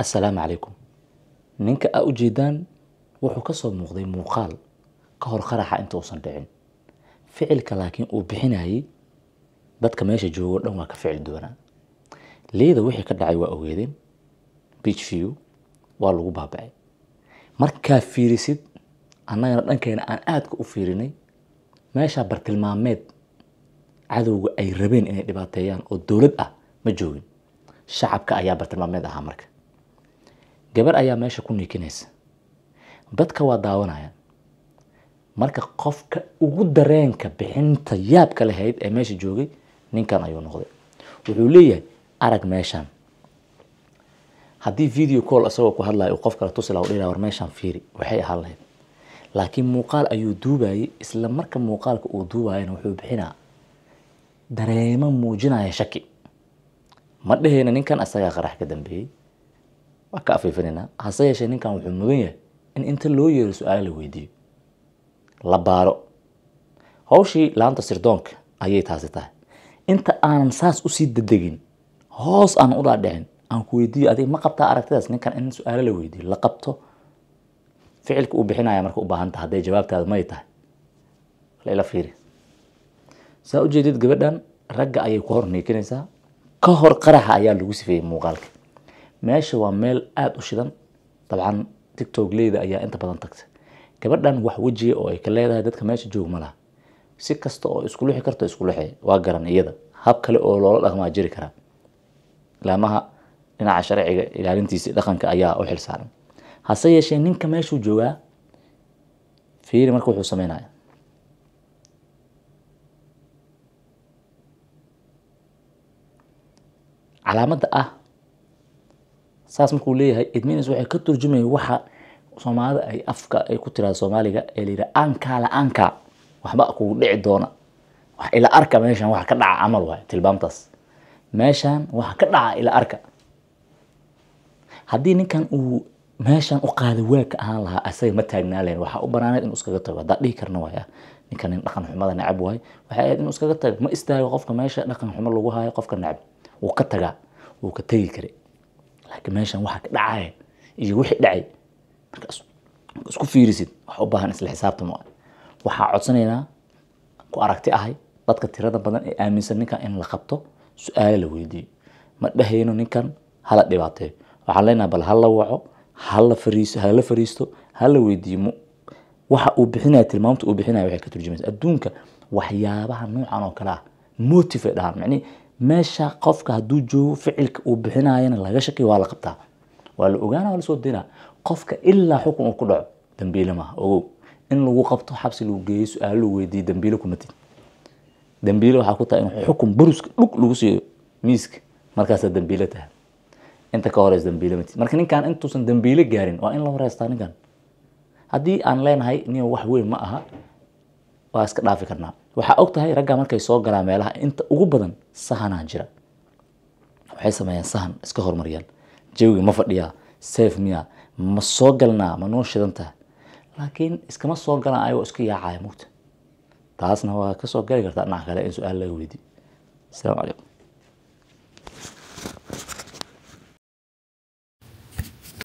assalaamu calaykum ninka aa jeedaan wuxuu ka soo muuqday muuqaal ka hor qaraxa inta uusan dhicin ficilka laakiin uu bixinayay dadka meesha joogoo dhan waa ka ficil doonaa leeda wixii ka dhacay waa ogeedeen beach view waa lagu baabacay markaa fiirisid annagana dhankeena aan aadka u fiirinay meeshaa bartilmaameed cadowga ay rabeen inay dhibaateeyaan oo dowlad ah ma joogin shacabka ayaa bartilmaameed ahaa marka gabar ayaa meesha ku nikinaysa dadka waa daawanayaan marka qofka ugu dareenka bixinta yaabka lahayd ee meesha joogay ninkan ayuu noqday wuxuu leeyahay arag meeshaan haddii video call isagoo ku hadlayo uu qof kale tusilaa u dhihaya war meeshaan fiiri waxay ahaan lahayd laakiin muuqaal ayuu duubayay isla marka muuqaalka uu duubayana wuxuu bixinaa dareemo muujinaya shaki ma dhahayna ninkan isagaa qarax ka dambeeyey waa ka afiifinanaa hase yeeshee ninkan wuxuu mudan yahay in inta loo yeero su-aala la weydiiyo la baaro hawshii laanta sirdoonka ayay taasi tahay inta aanan saas usii dedegin hoos aanan u dhaadhicin aan ku weydiiyo adig ma qabtaa aragtidaas ninkan in su-aalo la weydiiyo la qabto ficilka uu bixinaya marka u baahanta hadday jawaabtaada may tahay layla fiiri saa ujeedid gabadhan ragga ayay ku hor niikinaysaa ka hor qaraxa ayaa lagu sifeeyey muuqaalka meesha waa meel aada u shidan dabcan leyda ayaa inta badan tagta gabadhan wax wejiga oo ay ka leedahay dadka meesha joog malaha si kasta oo isku lixi karto isku lixi waa garan iyada hab kale oo loola dhaqmaa jiri karaa ilaamaha dhinaca sharciga ilaalintiisa dhaqanka ayaa u xil hase yeeshee ninka meeshuu joogaa fiiri marka wuxuu sameynaya calaamada ah saas markuu leeyahay idmins waxay ka turjumaya waxa soomaalida ay afka ay ku tiraada soomaaliga ee la yidhaha aankaa la waxba kugu dhici doona wax ila arka meeshan waxa ka dhaca camal waay tilmaamtaas meeshan waxa ka dhaca ila arka haddii ninkan uu meeshan u qaada waagka ahaan lahaa asaga ma taagnaa waxaa u banaaneed inuu iskaga tago haddaan dhihi karna waaya ah. ninkan nin dhaqan xumada necab waay waxay ahayd inuu iskaga tago ma istaago qofka meesha dhaqan xumo lagu haayo qofka necab wuu ka tagaa wuu ka tegi kare laakiin meeshan waxa ka dhacaya iyo wixii dhacay marka isku fiirisid wax u baahan isla xisaabtamo waxaa codsanaynaa ku aragti ahay dadka tirada badan ee aaminsan ninkan in la qabto su-aalo la weydiiyo ma dhahayno ninkan hala dhibaateeyo waxaan leenaha bal hala waco hala fariiso hala fariisto hala weydiiyo waxa uu bixinaya tilmaamta uu bixinaya waxay ka turjumaysa adduunka waxyaabaha noocan oo kale ah motive ay macnihi meesha qofka haduu joogo ficilka uu bixinayana laga shaki waa la qabtaa waa la ogaana waa lasoo dira qofka ilaa xukun uu ku dhaco dambiile maaha ogow in lagu qabto xabsi lagu geeyo su-aal lagu weydiiyo dambiile kumatid dambiile waxaa ku tahay in xukun buruska dhug lagu siiyo miiska markaasaa dambiile tahay inta ka horeys dambiile matid marka ninkan intuusan dambiile gaarin waa in la wareystaa ninkan haddii aan leenahay nin wax weyn ma aha waa iska dhaafi karnaa waxaa og tahay ragga markay soo galaan meelaha inta ugu badan sahanaa jira waxay sameeyaan sahan iska horumariyaan jawiga ma fadhiyaa seef miya ma soo galnaa ma noo shidan laakiin iskama soo galaan ayagoo iska yaacaya mugta taasna waa kasoo gali kartaa dhinac kale in su-aal laga weydiiyo asalaamu calaykum